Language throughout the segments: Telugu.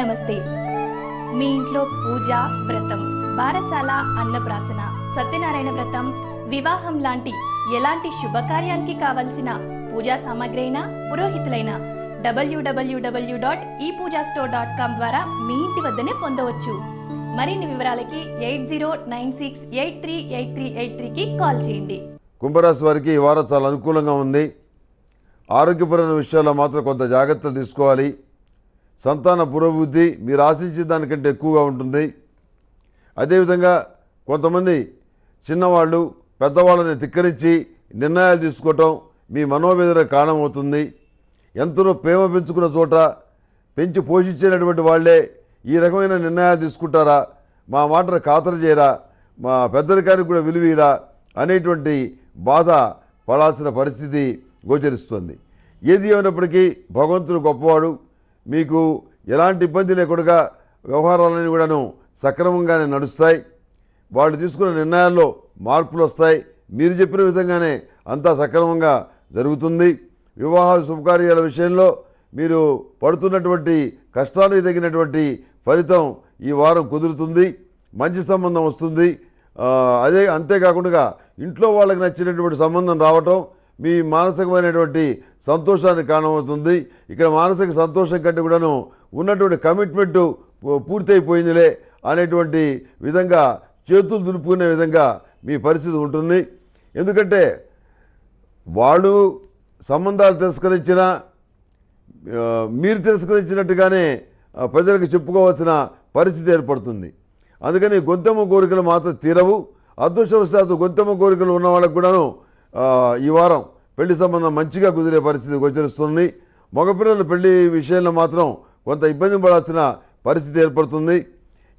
నమస్తే మీ ఇంట్లో పూజ వ్రతం బారసాల అన్నప్రాసన సత్యనారాయణ వ్రతం వివాహం లాంటి ఎలాంటి శుభకార్యానికి కావలసిన పూజా సామాగ్రి అయినా పురోహితులైన డబ్ల్యూడబ్ల్యూడబ్ల్యూ డాట్ ఈ పూజా స్టోర్ డాట్ కామ్ ద్వారా మీ ఇంటి వద్దనే పొందవచ్చు మరిన్ని వివరాలకి eight zero nine six eight three eight three eight త్రీకి కాల్ చేయండి కుంభరాశి వారికి ఈ వారం చాలా అనుకూలంగా ఉంది ఆరోగ్యపరమైన విషయాల్లో మాత్రం కొంత జాగ్రత్తలు తీసుకోవాలి సంతాన పురోభివృద్ధి మీరు ఆశించే దానికంటే ఎక్కువగా ఉంటుంది అదేవిధంగా కొంతమంది చిన్నవాళ్ళు పెద్దవాళ్ళని ధిక్కరించి నిర్ణయాలు తీసుకోవటం మీ మనోవేదన కారణమవుతుంది ఎంతనో ప్రేమ పెంచుకున్న చోట పెంచి పోషించేటటువంటి వాళ్ళే ఈ రకమైన నిర్ణయాలు తీసుకుంటారా మా మాటను ఖాతరు చేయరా మా పెద్దరికానికి కూడా విలువీరా అనేటువంటి బాధ పడాల్సిన పరిస్థితి గోచరిస్తుంది ఏది ఏమైనప్పటికీ భగవంతుడు గొప్పవాడు మీకు ఎలాంటి ఇబ్బంది లేకుండా వ్యవహారాలన్నీ కూడాను సక్రమంగానే నడుస్తాయి వాళ్ళు తీసుకున్న నిర్ణయాల్లో మార్పులు వస్తాయి మీరు చెప్పిన విధంగానే అంతా సక్రమంగా జరుగుతుంది వివాహ శుభకార్యాల విషయంలో మీరు పడుతున్నటువంటి కష్టానికి తగినటువంటి ఫలితం ఈ వారం కుదురుతుంది మంచి సంబంధం వస్తుంది అదే అంతేకాకుండా ఇంట్లో వాళ్ళకి నచ్చినటువంటి సంబంధం రావటం మీ మానసికమైనటువంటి సంతోషానికి కారణమవుతుంది ఇక్కడ మానసిక సంతోషం కంటే కూడాను ఉన్నటువంటి కమిట్మెంటు పూర్తయిపోయిందిలే అనేటువంటి విధంగా చేతులు దులుపుకునే విధంగా మీ పరిస్థితి ఉంటుంది ఎందుకంటే వాళ్ళు సంబంధాలు తిరస్కరించిన మీరు తిరస్కరించినట్టుగానే ప్రజలకు చెప్పుకోవాల్సిన పరిస్థితి ఏర్పడుతుంది అందుకని గొంతెమ్మ కోరికలు మాత్రం తీరవు అదృష్టవశాత్తు గొంతెమ్మ కోరికలు ఉన్న వాళ్ళకు కూడాను ఈ వారం పెళ్లి సంబంధం మంచిగా కుదిరే పరిస్థితి గోచరిస్తుంది మగపిల్లల పెళ్లి విషయంలో మాత్రం కొంత ఇబ్బంది పడాల్సిన పరిస్థితి ఏర్పడుతుంది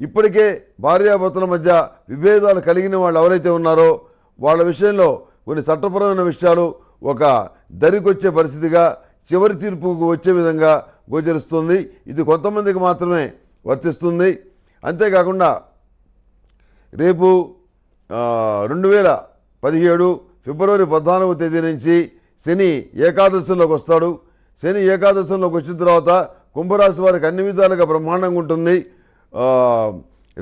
ఇప్పటికే భార్యాభర్తల మధ్య విభేదాలు కలిగిన వాళ్ళు ఎవరైతే ఉన్నారో వాళ్ళ విషయంలో కొన్ని చట్టపరమైన విషయాలు ఒక దరికొచ్చే పరిస్థితిగా చివరి తీర్పుకు వచ్చే విధంగా గోచరిస్తుంది ఇది కొంతమందికి మాత్రమే వర్తిస్తుంది అంతేకాకుండా రేపు రెండు వేల పదిహేడు ఫిబ్రవరి పద్నాలుగవ తేదీ నుంచి శని ఏకాదశిలోకి వస్తాడు శని ఏకాదశిలోకి వచ్చిన తర్వాత కుంభరాశి వారికి అన్ని విధాలుగా బ్రహ్మాండంగా ఉంటుంది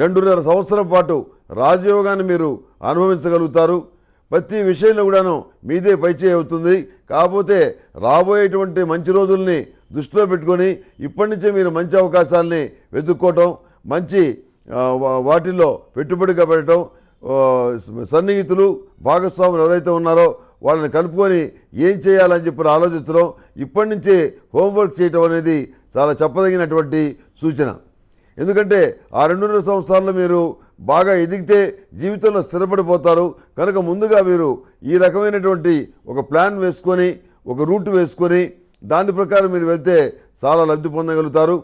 రెండున్నర సంవత్సరం పాటు రాజయోగాన్ని మీరు అనుభవించగలుగుతారు ప్రతి విషయంలో కూడాను మీదే పైచే అవుతుంది కాకపోతే రాబోయేటువంటి మంచి రోజుల్ని దృష్టిలో పెట్టుకొని ఇప్పటి నుంచే మీరు మంచి అవకాశాలని వెతుక్కోవటం మంచి వాటిల్లో పెట్టుబడిగా పెట్టడం సన్నిహితులు భాగస్వాములు ఎవరైతే ఉన్నారో వాళ్ళని కలుపుకొని ఏం చేయాలని చెప్పి ఆలోచించడం ఇప్పటి నుంచే హోంవర్క్ చేయటం అనేది చాలా చెప్పదగినటువంటి సూచన ఎందుకంటే ఆ రెండున్నర సంవత్సరాల్లో మీరు బాగా ఎదిగితే జీవితంలో స్థిరపడిపోతారు కనుక ముందుగా మీరు ఈ రకమైనటువంటి ఒక ప్లాన్ వేసుకొని ఒక రూట్ వేసుకొని దాని ప్రకారం మీరు వెళ్తే చాలా లబ్ధి పొందగలుగుతారు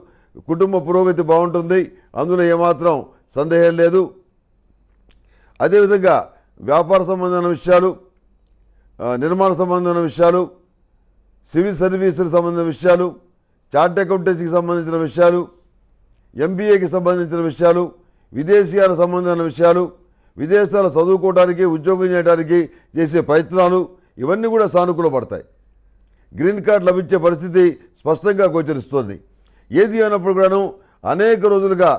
కుటుంబ పురోగతి బాగుంటుంది అందులో ఏమాత్రం సందేహం లేదు అదేవిధంగా వ్యాపార సంబంధమైన విషయాలు నిర్మాణ సంబంధమైన విషయాలు సివిల్ సర్వీసులకు సంబంధించిన విషయాలు చార్ట్ అకౌంటెన్సీకి సంబంధించిన విషయాలు ఎంబీఏకి సంబంధించిన విషయాలు విదేశీయాలకు సంబంధించిన విషయాలు విదేశాలు చదువుకోవడానికి ఉద్యోగం చేయడానికి చేసే ప్రయత్నాలు ఇవన్నీ కూడా సానుకూలపడతాయి గ్రీన్ కార్డు లభించే పరిస్థితి స్పష్టంగా గోచరిస్తోంది ఏది అయినప్పుడు కూడాను అనేక రోజులుగా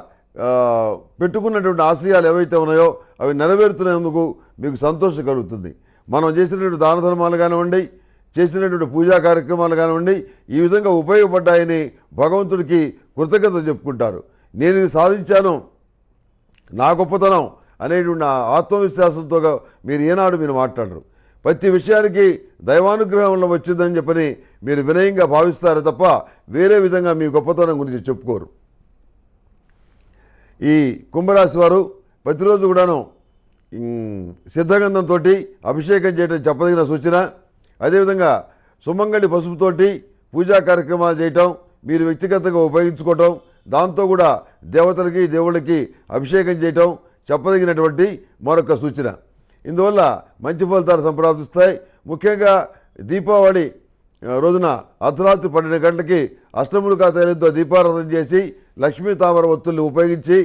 పెట్టుకున్నటువంటి ఆశయాలు ఏవైతే ఉన్నాయో అవి నెరవేరుతున్నందుకు మీకు సంతోషం కలుగుతుంది మనం చేసినటువంటి దాన ధర్మాలు కానివ్వండి చేసినటువంటి పూజా కార్యక్రమాలు కానివ్వండి ఈ విధంగా ఉపయోగపడ్డాయని భగవంతుడికి కృతజ్ఞత చెప్పుకుంటారు నేను ఇది సాధించాను నా గొప్పతనం అనేటువంటి ఆత్మవిశ్వాసంతో మీరు ఏనాడు మీరు మాట్లాడరు ప్రతి విషయానికి దైవానుగ్రహంలో వచ్చిందని చెప్పని మీరు వినయంగా భావిస్తారు తప్ప వేరే విధంగా మీ గొప్పతనం గురించి చెప్పుకోరు ఈ కుంభరాశి వారు ప్రతిరోజు కూడాను సిద్ధగంధంతో అభిషేకం చేయడం చెప్పదగిన సూచన అదేవిధంగా సుమంగళి పసుపుతోటి పూజా కార్యక్రమాలు చేయటం మీరు వ్యక్తిగతంగా ఉపయోగించుకోవటం దాంతో కూడా దేవతలకి దేవుళ్ళకి అభిషేకం చేయటం చెప్పదగినటువంటి మరొక సూచన ఇందువల్ల మంచి ఫలితాలు సంప్రాప్తిస్తాయి ముఖ్యంగా దీపావళి రోజున అర్ధరాత్రి పన్నెండు గంటలకి అష్టములు కాతలతో దీపారాధన చేసి లక్ష్మీ తామర ఒత్తుల్ని ఉపయోగించి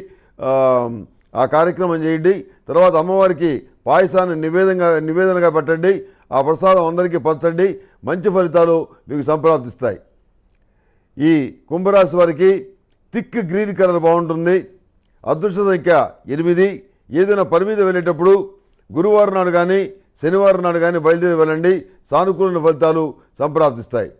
ఆ కార్యక్రమం చేయండి తర్వాత అమ్మవారికి పాయసాన్ని నివేదంగా నివేదనగా పెట్టండి ఆ ప్రసాదం అందరికీ పంచండి మంచి ఫలితాలు మీకు సంప్రాప్తిస్తాయి ఈ కుంభరాశి వారికి థిక్ గ్రీన్ కలర్ బాగుంటుంది అదృష్ట సంఖ్య ఎనిమిది ఏదైనా పని మీద వెళ్ళేటప్పుడు గురువారం నాడు కానీ శనివారం నాడు కానీ బయలుదేరి వెళ్ళండి సానుకూల ఫలితాలు సంప్రాప్తిస్తాయి